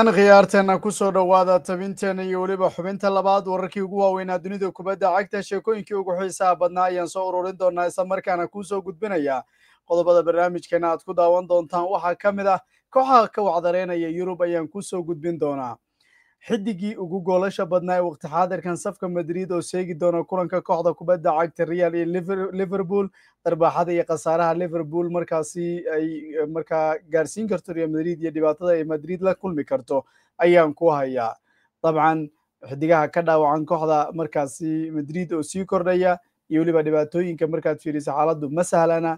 n khiyaarteenna soo dhowaada tabinteenna iyo weliba xubinta labaad wararkii ugu waaweynaa dunida kubadda cagta sheekooyinkii ugu xiisaha badnaa ayaan soo ururin doonaa islamarkaana soo gudbinayaa qodobada barnaamijkeena aad ku daawan doontaan waxaa ka mid ah kooxaha ka wacdareynaya yurub ayaan soo gudbin doonaa xidigii ugu goolasha badnaa ee waqti xaadirkan safka madrid oo seegi doona kulanka kooxda kubadda cagta real iyo liverpool darbaaxada iyo khasaaraha liverpool markaasi ay markaa gaarsiin karto real madrid iyo dhibaatada ay madrid la kulmi karto ayaan ku hayaa dabcan xidigaha ka dhaawacan kooxda markaasi madrid oo sii kordhaya iyo weliba dhibaatooyinka markaad fiiriso xaaladdu ma sahlana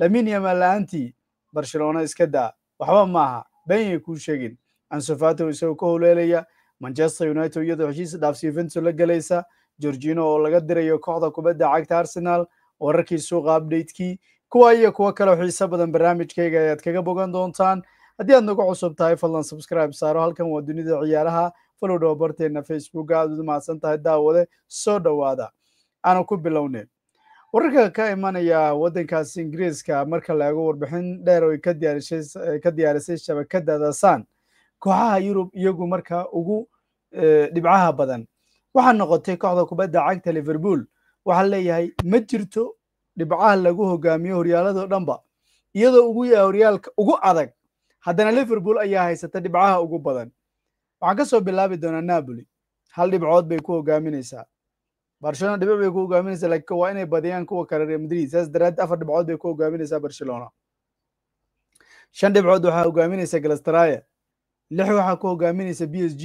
laminia maala-aantii barcelona iska daa waxba maaha beenyay kuu sheegin ansofato isagoo ka holeelaya manchester united iyadoo heshiis dhaafsi yuventus la galaysa gorgino oo laga dirayo kooxda kubadda cagta arsenal wararkii suuqa abdhatekii kuwa iyo kuwo kaleo xiise badan barnaamijkayga ayaad kaga bogan doontaan haddii aad nagu cusub tahay fadlan subscribe saaro halkan waa dunida ciyaaraha falowdhow barteenna facebooka aad ud mahadsan tahay daawade soo dhowaada aanu ku bilownay wararka ka imanaya waddankaasi ingiriiska marka la eego warbixin dheer oy ka diyaarisay shabakada dasan kooxaha yurub iyagu markaa ugu eh, dhibcaha badan waxaa noqotay kooxda kubadda cagta liverpool waxaa leeyahay ma jirto dhibcaha lagu hogaamiyo horyaaladoo dhanba iyadoo ugu yahay horyaalka ugu adag haddana liverpool ayaa haysata dhibcaha ugu badan waxaan ka soo bilaabi doonaa napoli hal dhibcood bay ku hogaaminaysaa barcelona dhibic bay ku hogaaminaysaa laakiin waa inay badiyaan kuwa kale real madrid saas daraaddeed afar dhibcood bay ku hogaaminaysaa barcelona shan dhibcood waxaa hogaaminaysa galastraya lix waxaa ku hogaaminaysa b s g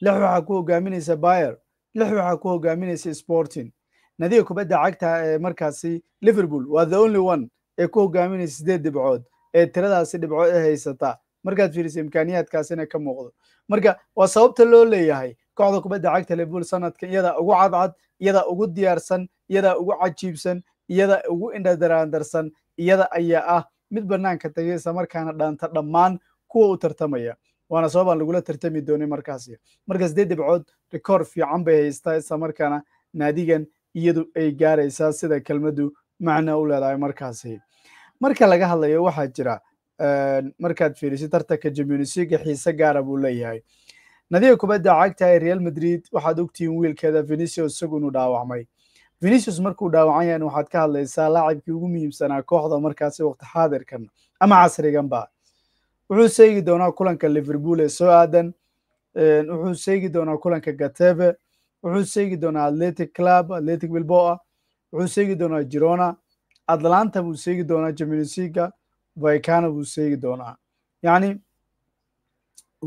lix waxaa ku hogaaminaysa bayer lix waxaa ku hogaaminaysa sporting nadiga kubadda cagta ee eh, markaasi liverpool waa the only one ee ku hogaaminaysa sideed dhibcood ee tiradaasi dhibcood ee haysata markaad fiirisa imkaaniyaadkaasina ka muuqdo marka waa sababta loo leeyahay kooxda kubadda cagta liverpool sanadkan iyadaa ugu cadcad iyadaa ugu diyaarsan iyadaa ugu cajiibsan iyada ugu indhadaraandarsan iyada ayaa ah mid bannaanka tagaysa markaana dhaanta dhammaan kuwa u tartamaya waana sababaan lagula tartami doonay markaasi marka sideed dhibcood rikoor fiican bay haystaa isla markaana naadigan iyadu ay gaaraysaa sida kelmaddu macno u leedahay markaasi marka laga hadlayo waxaa jira markaad fiirisid tartanka champions xiise gaara buu leeyahay nadiga kubadda cagta ee real madrid waxaad ogtihiin wiilkeeda venicius isagunuu dhaawacmay venicius markuu dhaawacan yahan waxaad ka hadlaysaa laacibkii ugu muhiimsanaa kooxda markaasi waqti xaadirkan ama casriganba wuxuu seegi doonaa kulanka liverpool ee soo aadan wuxuu seegi doonaa kulanka gateve wuxuu seegi doonaa atletic club atletic bilboa wuxuu seegi doonaa girona atlanta buu seegi doonaa jaminsiga vicana buu seegi doonaa yacni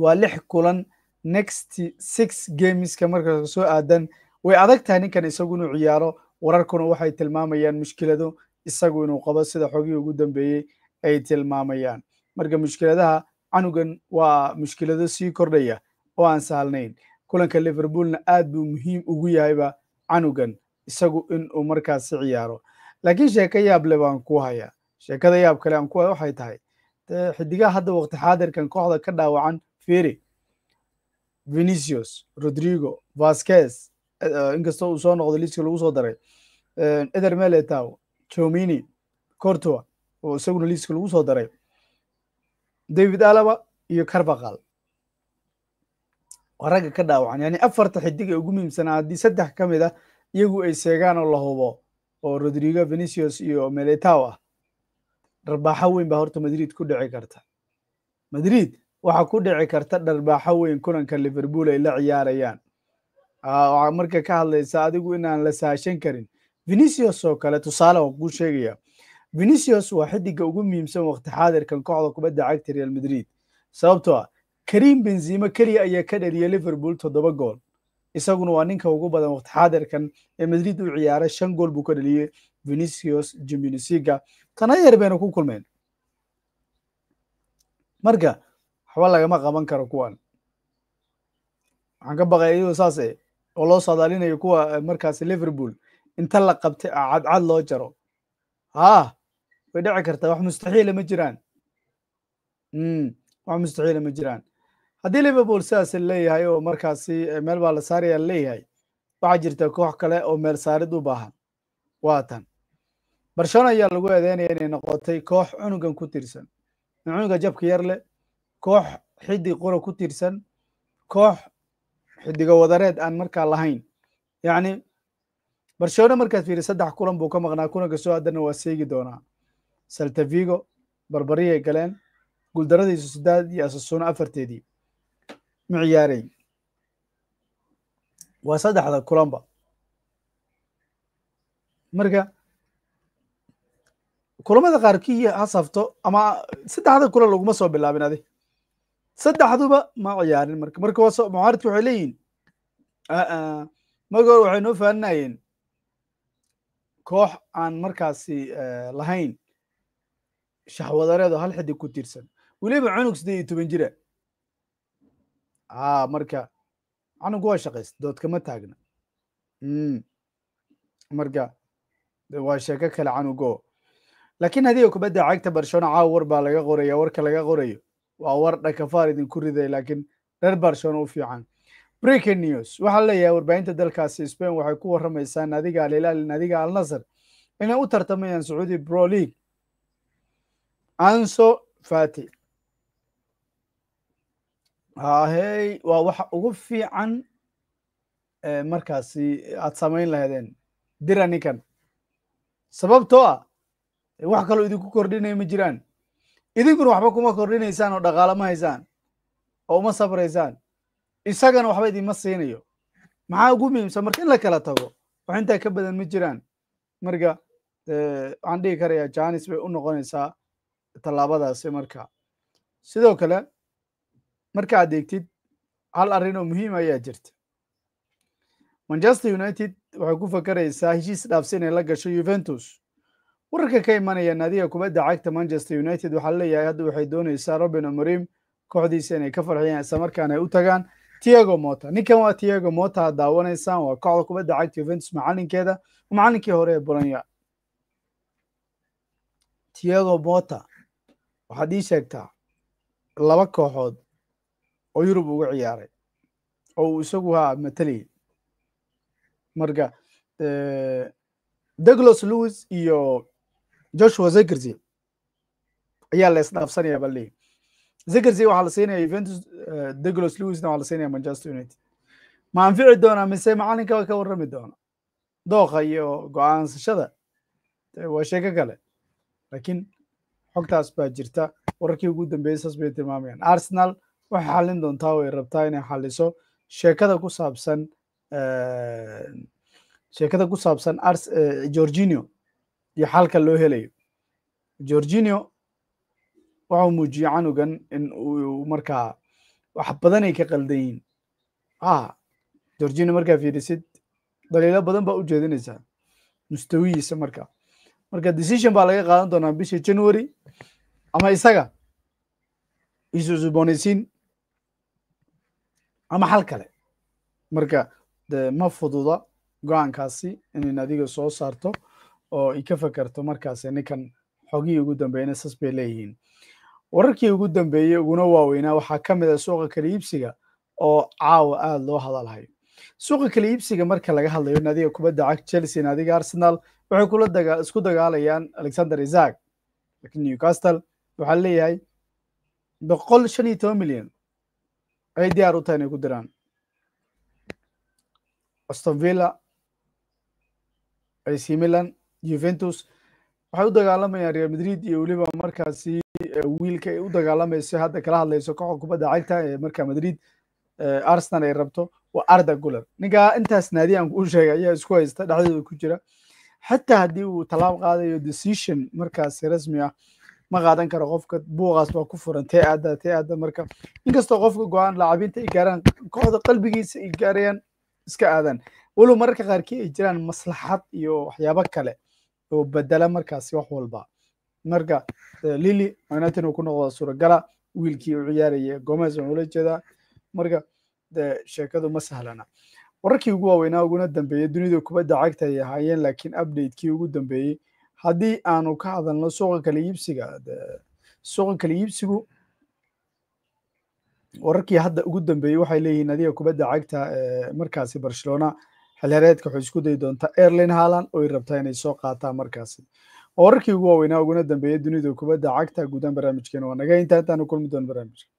waa lix kulan next six gameska marka soo aadan way adag tahay ninkan isagu inuu ciyaaro wararkuna waxay tilmaamayaan mushkilado isagu inuu qabo sida xogihii ugu dambeeyey ay tilmaamayaan marka mushkiladaha canugan waa mushkilado sii kordhaya oo aan sahalnayn kulanka liverpoolna aad buu muhiim ugu yahayba canugan isagu in markaasi ciyaaro laakiin sheeko yaab le baan ku hayaa sheekada yaab kale aan ku haya waxay tahay xidigaha hadda waqti xaadirkan kooxda ka dhaawacan feri venicius rodrigo vasquez eh, inkastoo uu soo noqdo liiska lagu soo daray eh, eder meletow chomini cortua oo isaguna liiska lagu soo daray david alaba iyo carbakal waa ragga ka dhaawacan yani afarta xidig ee ugu muhiimsanaa haddii saddex ka mid ah iyagu ay seegaan oo la hubo oo rodrigo venicius iyo meletaw ah dharbaaxo weyn baa horta madrid ku dhici karta madrid waxa ku dhici karta dharbaaxo weyn kulanka liverpool ay la ciyaarayaan ah, marka ka hadlaysa adigu inaan la saashan karin venicius oo kale tusaale waan kuu sheegaya vinicius waa xidiga ugu muhiimsan waqti xaadirkan kooxda kubadda cagta real madrid sababtoo ah kariim benzima keliya ayaa ka dhaliyay liverpool toddoba gool isaguna waa ninka ugu badan waqti xaadirkan ee madrid u ciyaara shan gool buu ka dhaliyey vinicius jumionisiga tana yar bayna ku kulmeen marka waxba lagama qaban karo kuwan waxaan ka baqay iyadoo saas e oo loo saadaalinayo kuwa eh, markaasi liverpool inta la qabtay ah, cadcad loo jaro haa way dhici kartaa wax mustaxiila ma jiraan hmm, wax mustaxiila ma jiraan haddii liverpool sidaasa leeyahay oo markaasi eh, meel baa la saaraya leeyahay waxaa jirta koox kale oo meel saarid u baahan waa tan barcelona ayaa lagu eedeynaya inay noqotay koox cunugan ku tiirsan cunuga jabka yar leh koox xiddig qura ku tirsan koox xidiga wadareed aan markaa lahayn yacni barcelona markaad fiiri saddex kulan buu ka maqnaa kulanka soo haddana waa seegi doonaa saltavigo barbariyay galeen guuldaradiisu sidaad iyo asasuuno afarteedii ma ciyaarey waa saddexda kulanba marka kulamada qaarkii ha safto ama saddexda kulan laguma soo bilaabin adi saddexduba ma ciyaarin marka marka mucaaridku waxay leeyihin ah, ah, marka hore waxay noo fahanayeen koox aan markaasi eh, lahayn shahwadareedoo hal xidig ku tiirsan weliba cunug siddeed iyo toban jira a ah, marka canugu waa shaqaysta doodkama taagna hmm. marka waa sheeko kale canugo laakiin hadiga kubadda cagta barcelona caawa war baa laga qoraya warka laga qorayo waa war dhakafaar idinku riday laakiin reer barcelona u fiican breaking news waxaa leeyahay warbaahinta dalkaasi spain waxay ku warramaysaa naadiga al hilaal naadiga inay u tartamayaan sacuudi pro league anso fati hahey ah, waa waxa ugu fiican eh, markaasi aad samayn lahaydeen dira ninkan sababtoo ah wax kaloo idinku kordhinaya ma jiraan idinkuna waxba kuma kordhinaysaan oo dhaqaala ma haysaan oo uma sabraysaan isagana waxba idinma siinayo maxaa ugu muhiimsan marka in la kala tago wax intaa ka badan ma jiraan marka eh, waxaan dhihi karayaa janis bay u noqonaysaa tallaabadaasi marka sidoo kale markaaad eegtid hal arrin oo muhiim ah ayaa jirta manchester united waxay ku fakaraysaa heshiis dhaafsi inay la gasho yuventus wararka ka imanaya naadiga kubadda cagta manchester united waxaa leeyahay hadda waxay doonaysaa robin omorim kooxdiisa inay ka farxiyaan islamarkaan ay u tagaan tiago mota ninkan waa tiago mota aad daawanaysaan waa kooxda kubadda cagta yuventus macalinkeeda macalinkii hore ee bolonya tiago mota waxaad ii sheegtaa laba kooxood oo yurub ugu ciyaaray oo uu isagu haa matalayay marka douglas lewis iyo joshua zekerze ayaa la isdhaafsanaya baa leeyi zekerze waxaa la siinaya juventus douglas lewisna waxaa la siinaya manchester united ma anfici doonaa mise macalinkaa ka warrami doona dooqa iyo go-aansashada waa sheeko kale laakiin xogtaas baa jirta wararkii ugu dambeeyey saas bay tilmaamayaan arsenal waxay xallin doontaa oo ay rabtaa inay xalliso sheekada ku saabsan sheekada ku saabsan gorginio iyo xalka loo helayo gorginio waxau muujiyey canugan in markaa wax badan ka qaldan yihin ha ah, gorginio markaa fiirisid daliilo badan baa u jeedinaysaa mustawiyiisa marka marka decision baa laga qaadan doonaa bisha january ama isaga isusuboonaysiin ama xal kale marka de ma fududa go-aankaasi inayn adiga soo saarto oo i ka fakerto markaasi ninkan xogihii ugu dambeeyna sas bay leeyihiin wararkii ugu dambeeyey uguna waaweynaa waxaa ka mid a ah suuqa kala iibsiga oo caawa aada loo hadalhayo suuqa kala iibsiga marka laga hadlayo naadiga kubadda cag chelsea naadiga arsenal waxay kula isku dagaalayaan alexander isaak newcastle waxaa leeyahay boqol shan iyo toban milyan ayay diyaar u tahay inay ku diraan astonvilla ac milan juventus waxay u dagaalamayaan real madrid iyo weliba markaasi eh, wiilka ay u dagaalamayso hadda kala hadlayso kooxda kubadda cagta ee marka madrid eh, arsenal ay rabto waa arda guler ninkaa intaas naadi aan kuu sheegay ayaa isku haysta dhexdooda ku jira xataa haddii uu talaab qaadayo decision markaasi rasmi ah ma qaadan karo qofka buuqaas waa ku furan tee aada tee aada marka inkastoo qofka go-aan lacabiinta ay gaaraan kooxda qalbigiisa ay gaarayaan iska aadaan walow mararka qaarkii ay jiraan maslaxad iyo waxyaabo kale oo bedela markaasi wax walba marka eh, lili united uu ku noqda suuragala wiilkii uu ciyaaraya gomez wuxuu la jeedaa marka eh, sheekadu ma sahlana wararkii ugu waaweynaa uguna dambeeyey dunida kubadda cagta ay ahaayeen laakiin updatekii ugu dambeeyey haddii aanu ka hadalno suuqa kala iibsiga suuqa kale iibsigu wararkii hadda ugu dambeeyey waxay leeyihiin adiga kubadda cagta markaasi barcelona xilhereedka waxay isku dayi doontaa airline haaland oo ay rabtaa inay soo qaataa markaasi wararkii ugu waaweynaa uguna dambeeya dunida kubadda cagta guudaan barnaamijkeena waa naga intaa kulmi doon barnaamijka